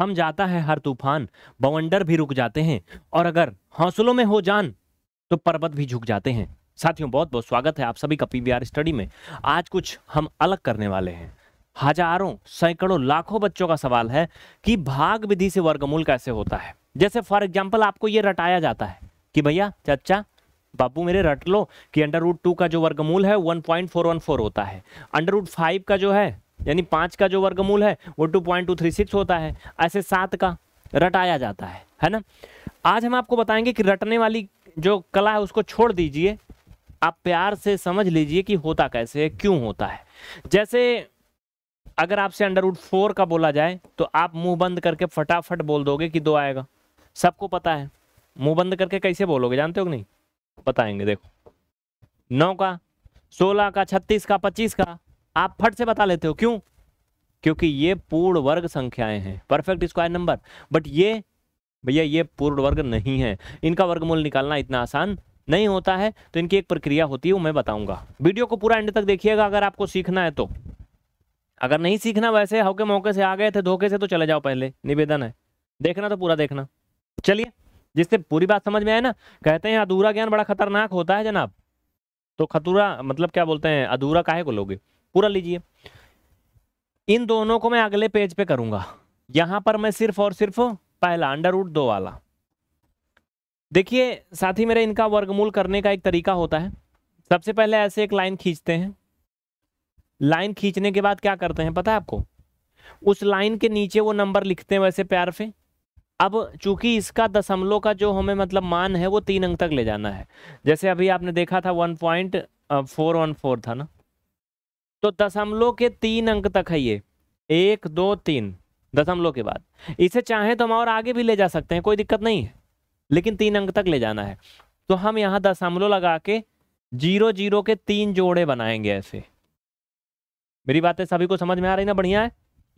थम जाता है हर तूफान बवंडर भी रुक जाते हैं और अगर हौसलों में हो जान तो पर्वत भी झुक जाते हैं साथियों बहुत बहुत स्वागत है आप सभी का पीवीआर स्टडी में आज कुछ हम अलग करने वाले हैं हजारों सैकड़ों लाखों बच्चों का सवाल है कि भाग विधि से वर्गमूल कैसे होता है जैसे फॉर एग्जाम्पल आपको ये रटाया जाता है कि भैया चाचा बापू मेरे रट लो कि अंडर रूट टू का जो वर्गमूल है one point four one four होता है अंडर रूट फाइव का जो है यानी पाँच का जो वर्गमूल है वो two point two three six होता है ऐसे सात का रटाया जाता है है ना आज हम आपको बताएंगे कि रटने वाली जो कला है उसको छोड़ दीजिए आप प्यार से समझ लीजिए कि होता कैसे है क्यों होता है जैसे अगर आपसे अंडरवुड फोर का बोला जाए तो आप मुंह बंद करके फटाफट बोल दोगे कि दो आएगा सबको पता है मुंह बंद करके कैसे बोलोगे जानते हो नहीं बताएंगे देखो नौ का सोलह का छत्तीस का पच्चीस का आप फट से बता लेते हो क्यों क्योंकि ये पूर्ण वर्ग संख्याएं हैं परफेक्ट स्क्वायर नंबर बट ये भैया ये पूर्ण वर्ग नहीं है इनका वर्गमूल निकालना इतना आसान नहीं होता है तो इनकी एक प्रक्रिया होती है वो मैं बताऊंगा वीडियो को पूरा एंड तक देखिएगा अगर आपको सीखना है तो अगर नहीं सीखना वैसे हौके मौके से आ गए थे धोखे से तो चले जाओ पहले निवेदन है देखना तो पूरा देखना चलिए जिससे पूरी बात समझ में आए ना कहते हैं अधूरा ज्ञान बड़ा खतरनाक होता है जनाब तो खतूरा मतलब क्या बोलते हैं अधूरा काहे को लोगे पूरा लीजिए इन दोनों को मैं अगले पेज पे करूंगा यहां पर मैं सिर्फ और सिर्फ पहला अंडर रूट दो वाला देखिए साथी मेरे इनका वर्गमूल करने का एक तरीका होता है सबसे पहले ऐसे एक लाइन खींचते हैं लाइन खींचने के बाद क्या करते हैं पता है आपको उस लाइन के नीचे वो नंबर लिखते हैं वैसे प्यार से अब चूंकि इसका दशमलव का जो हमें मतलब मान है वो तीन अंक तक ले जाना है जैसे अभी आपने देखा था one point four one four था ना तो दशमलव के तीन अंक तक है ये एक दो तीन दशमलव के बाद इसे चाहे तो हम और आगे भी ले जा सकते हैं कोई दिक्कत नहीं है लेकिन तीन अंक तक ले जाना है तो हम यहां दशमलव लगा के जीरो जीरो के तीन जोड़े बनाएंगे ऐसे मेरी बातें सभी को समझ में आ रही ना बढ़िया है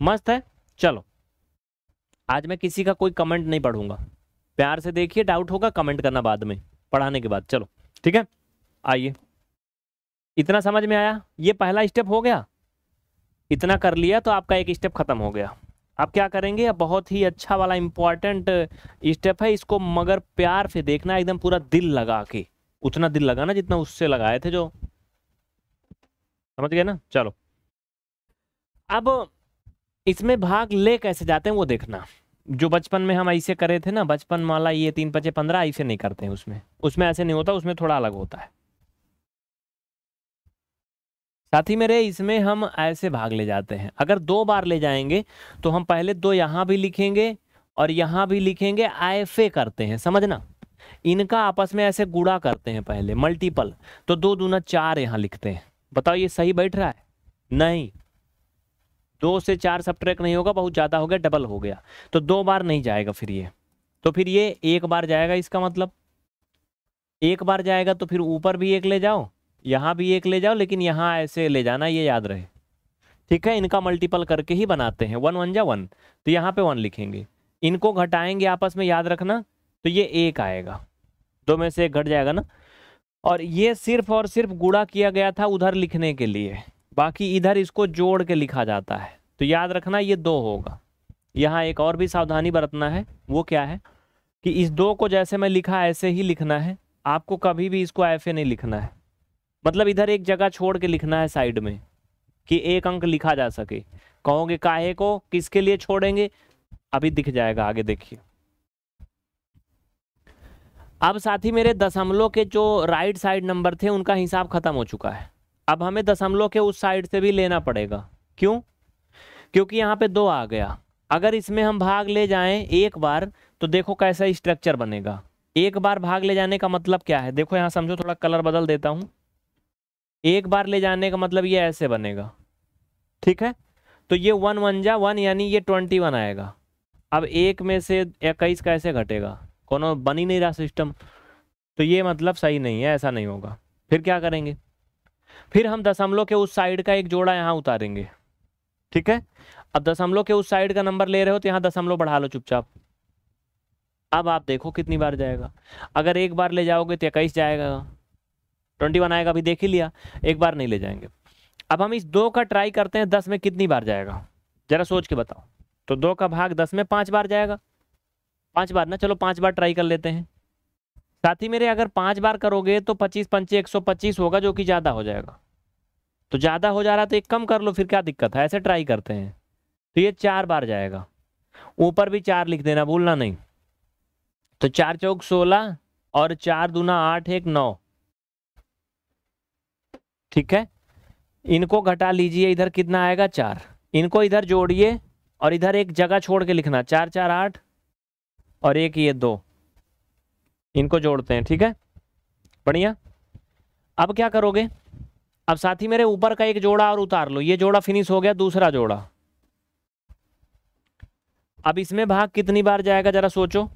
मस्त है चलो आज मैं किसी का कोई कमेंट नहीं पढ़ूंगा प्यार से देखिए डाउट होगा कमेंट करना बाद में पढ़ाने के बाद चलो ठीक है आइए इतना समझ में आया ये पहला स्टेप हो गया इतना कर लिया तो आपका एक स्टेप ख़त्म हो गया आप क्या करेंगे बहुत ही अच्छा वाला इम्पॉर्टेंट स्टेप है इसको मगर प्यार से देखना एकदम पूरा दिल लगा के उतना दिल लगाना जितना उससे लगाए थे जो समझ गए ना चलो अब इसमें भाग ले कैसे जाते हैं वो देखना जो बचपन में हम ऐसे करे थे ना बचपन वाला ये तीन पचे पंद्रह ऐसे नहीं करते हैं उसमें उसमें ऐसे नहीं होता उसमें थोड़ा अलग होता है साथी मेरे इसमें हम ऐसे भाग ले जाते हैं अगर दो बार ले जाएंगे तो हम पहले दो यहाँ भी लिखेंगे और यहाँ भी लिखेंगे आई करते हैं समझना इनका आपस में ऐसे गुड़ा करते हैं पहले मल्टीपल तो दो दूना चार यहाँ लिखते हैं बताओ ये सही बैठ रहा है नहीं दो से चार सब ट्रैक नहीं होगा बहुत ज़्यादा हो गया डबल हो गया तो दो बार नहीं जाएगा फिर ये तो फिर ये एक बार जाएगा इसका मतलब एक बार जाएगा तो फिर ऊपर भी एक ले जाओ यहाँ भी एक ले जाओ लेकिन यहाँ ऐसे ले जाना ये याद रहे ठीक है इनका मल्टीपल करके ही बनाते हैं वन वन जा वन तो यहाँ पे वन लिखेंगे इनको घटाएंगे आपस में याद रखना तो ये एक आएगा दो में से एक घट जाएगा ना और ये सिर्फ और सिर्फ गुड़ा किया गया था उधर लिखने के लिए बाकी इधर इसको जोड़ के लिखा जाता है तो याद रखना ये दो होगा यहाँ एक और भी सावधानी बरतना है वो क्या है कि इस दो को जैसे मैं लिखा ऐसे ही लिखना है आपको कभी भी इसको ऐसे नहीं लिखना है मतलब इधर एक जगह छोड़ के लिखना है साइड में कि एक अंक लिखा जा सके कहोगे काहे को किसके लिए छोड़ेंगे अभी दिख जाएगा आगे देखिए अब साथी मेरे दशमलव के जो राइट साइड नंबर थे उनका हिसाब खत्म हो चुका है अब हमें दशमलव के उस साइड से भी लेना पड़ेगा क्यों क्योंकि यहाँ पे दो आ गया अगर इसमें हम भाग ले जाएं एक बार तो देखो कैसा स्ट्रक्चर बनेगा एक बार भाग ले जाने का मतलब क्या है देखो यहाँ समझो थोड़ा कलर बदल देता हूँ एक बार ले जाने का मतलब ये ऐसे बनेगा ठीक है तो ये वन वन जा वन यानी ये ट्वेंटी वन आएगा अब एक में से इक्कीस कैसे घटेगा कोनो बन ही नहीं रहा सिस्टम तो ये मतलब सही नहीं है ऐसा नहीं होगा फिर क्या करेंगे फिर हम दशमलव के उस साइड का एक जोड़ा यहाँ उतारेंगे ठीक है अब दशमलव के उस साइड का नंबर ले रहे हो तो यहाँ दशमलव बढ़ा लो चुपचाप अब आप देखो कितनी बार जाएगा अगर एक बार ले जाओगे तो इक्कीस जाएगा ट्वेंटी वन आएगा अभी देख ही लिया एक बार नहीं ले जाएंगे अब हम इस दो का ट्राई करते हैं दस में कितनी बार जाएगा जरा सोच के बताओ तो दो का भाग दस में पाँच बार जाएगा पाँच बार ना चलो पाँच बार ट्राई कर लेते हैं साथ ही मेरे अगर पाँच बार करोगे तो पच्चीस पंचे एक सौ पच्चीस होगा जो कि ज़्यादा हो जाएगा तो ज़्यादा हो जा रहा तो एक कम कर लो फिर क्या दिक्कत है ऐसे ट्राई करते हैं तो ये चार बार जाएगा ऊपर भी चार लिख देना भूलना नहीं तो चार चौक सोलह और चार दूना आठ एक नौ ठीक है इनको घटा लीजिए इधर कितना आएगा चार इनको इधर जोड़िए और इधर एक जगह छोड़ के लिखना चार चार आठ और एक ये दो इनको जोड़ते हैं ठीक है बढ़िया अब क्या करोगे अब साथी मेरे ऊपर का एक जोड़ा और उतार लो ये जोड़ा फिनिश हो गया दूसरा जोड़ा अब इसमें भाग कितनी बार जाएगा जरा सोचो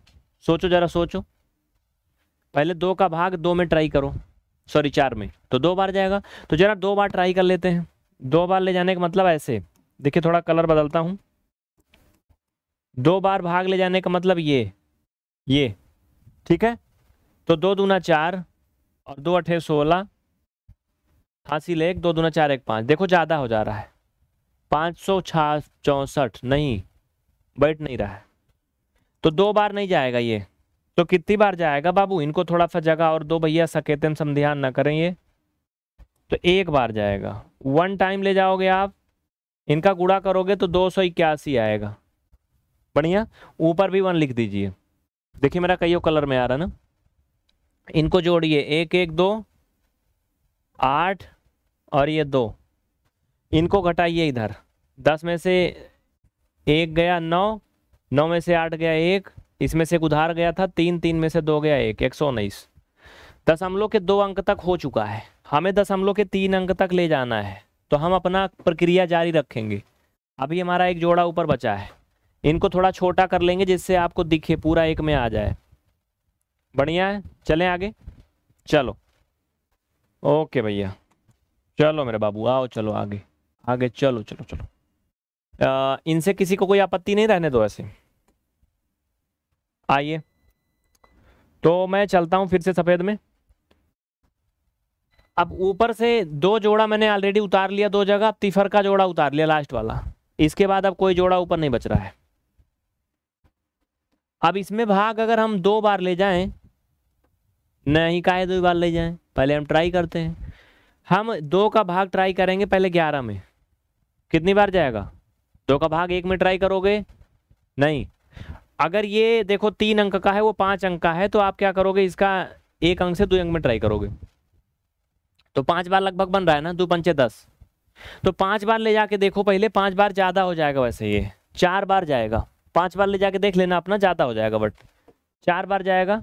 सोचो जरा सोचो पहले दो का भाग दो में ट्राई करो सॉरी चार में तो दो बार जाएगा तो जरा दो बार ट्राई कर लेते हैं दो बार ले जाने का मतलब ऐसे देखिए थोड़ा कलर बदलता हूँ दो बार भाग ले जाने का मतलब ये ये ठीक है तो दो दूना चार और दो अठे सोलह ले एक दो दूना चार एक पाँच देखो ज़्यादा हो जा रहा है पाँच सौ छा चौंसठ नहीं बैठ नहीं रहा है तो दो बार नहीं जाएगा ये तो कितनी बार जाएगा बाबू इनको थोड़ा सा जगह और दो भैया सकेतन समध्यान ना करें ये तो एक बार जाएगा वन टाइम ले जाओगे आप इनका गुड़ा करोगे तो दो सौ इक्यासी आएगा बढ़िया ऊपर भी वन लिख दीजिए देखिए मेरा कईयों कलर में आ रहा ना इनको जोड़िए एक एक दो आठ और ये दो इनको घटाइए इधर दस में से एक गया नौ नौ में से आठ गया एक इसमें से एक उधार गया था तीन तीन में से दो गया एक एक सौ उन्नीस दशमलव के दो अंक तक हो चुका है हमें दशमलव के तीन अंक तक ले जाना है तो हम अपना प्रक्रिया जारी रखेंगे अभी हमारा एक जोड़ा ऊपर बचा है इनको थोड़ा छोटा कर लेंगे जिससे आपको दिखे पूरा एक में आ जाए बढ़िया है चलें आगे चलो ओके भैया चलो मेरे बाबू आओ चलो आगे आगे चलो चलो चलो आ, इनसे किसी को कोई आपत्ति नहीं रहने दो ऐसे आइए तो मैं चलता हूं फिर से सफ़ेद में अब ऊपर से दो जोड़ा मैंने ऑलरेडी उतार लिया दो जगह तिफर का जोड़ा उतार लिया लास्ट वाला इसके बाद अब कोई जोड़ा ऊपर नहीं बच रहा है अब इसमें भाग अगर हम दो बार ले जाएं नहीं काहे दो बार ले जाएं पहले हम ट्राई करते हैं हम दो का भाग ट्राई करेंगे पहले ग्यारह में कितनी बार जाएगा दो का भाग एक में ट्राई करोगे नहीं अगर ये देखो तीन अंक का है वो पांच अंक का है तो आप क्या करोगे इसका एक अंक से दो अंक में ट्राई करोगे तो पांच बार लगभग बन रहा है ना दो पंचे दस तो पांच बार ले जाके देखो पहले पांच बार ज़्यादा हो जाएगा वैसे ये चार बार जाएगा पांच बार ले जाके देख लेना अपना ज़्यादा हो जाएगा बट चार बार जाएगा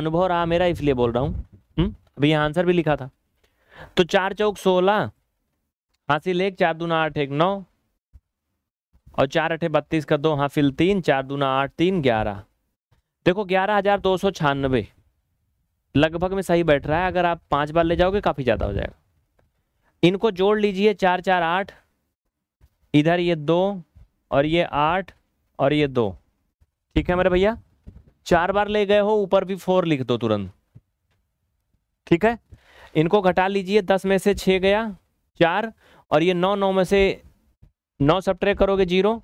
अनुभव रहा मेरा इसलिए बोल रहा हूँ हम्म, अभी यहाँ आंसर भी लिखा था तो चार चौक सोलह हासिल एक चार दूना आठ एक नौ और चार अठे बत्तीस का दो हाफिल तीन चार दूना आठ तीन ग्यारह देखो ग्यारह हज़ार दो सौ छियानबे लगभग में सही बैठ रहा है अगर आप पांच बार ले जाओगे काफ़ी ज़्यादा हो जाएगा इनको जोड़ लीजिए चार चार आठ इधर ये दो और ये आठ और ये दो ठीक है मेरे भैया चार बार ले गए हो ऊपर भी फोर लिख दो तुरंत ठीक है इनको घटा लीजिए दस में से छः गया चार और ये नौ नौ में से नौ सब्ट्रैक करोगे जीरो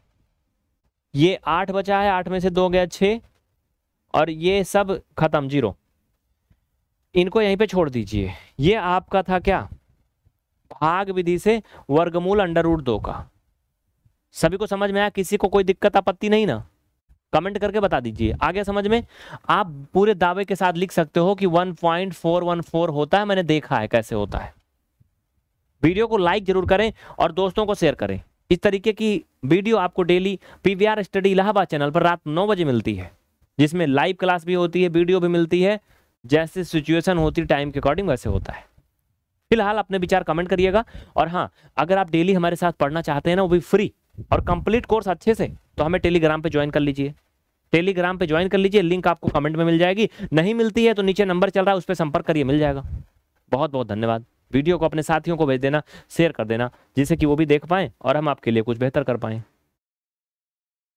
ये आठ बचा है आठ में से दो गया छः और ये सब ख़त्म जीरो इनको यहीं पे छोड़ दीजिए ये आपका था क्या भाग विधि से वर्गमूल अंडर उड दो का सभी को समझ में आया किसी को कोई दिक्कत आपत्ति नहीं ना कमेंट करके बता दीजिए आगे समझ में आप पूरे दावे के साथ लिख सकते हो कि 1.414 होता है मैंने देखा है कैसे होता है वीडियो को लाइक जरूर करें और दोस्तों को शेयर करें इस तरीके की वीडियो आपको daily PVR study Allahabad channel पर रात नौ बजे मिलती है जिसमें लाइव क्लास भी होती है वीडियो भी मिलती है जैसे सिचुएशन होती है टाइम के अकॉर्डिंग वैसे होता है फिलहाल अपने विचार कमेंट करिएगा और हाँ अगर आप डेली हमारे साथ पढ़ना चाहते हैं ना वो भी फ्री और कंप्लीट कोर्स अच्छे से तो हमें टेलीग्राम पर ज्वाइन कर लीजिए टेलीग्राम पर ज्वाइन कर लीजिए लिंक आपको कमेंट में मिल जाएगी नहीं मिलती है तो नीचे नंबर चल रहा है उस पर संपर्क करिए मिल जाएगा बहुत बहुत धन्यवाद वीडियो को अपने साथियों को भेज देना शेयर कर देना जिससे कि वो भी देख पाएँ और हम आपके लिए कुछ बेहतर कर पाएँ